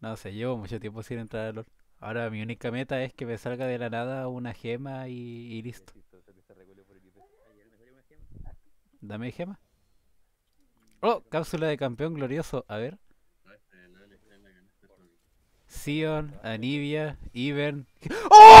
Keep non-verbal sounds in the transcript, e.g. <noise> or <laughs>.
No sé, llevo mucho tiempo sin entrar al LOL. Ahora mi única meta es que me salga de la nada una gema y, y listo. Dame gema. Oh, cápsula de campeón glorioso. A ver. Sion, Anivia, Ivern. <laughs> ¡Oh!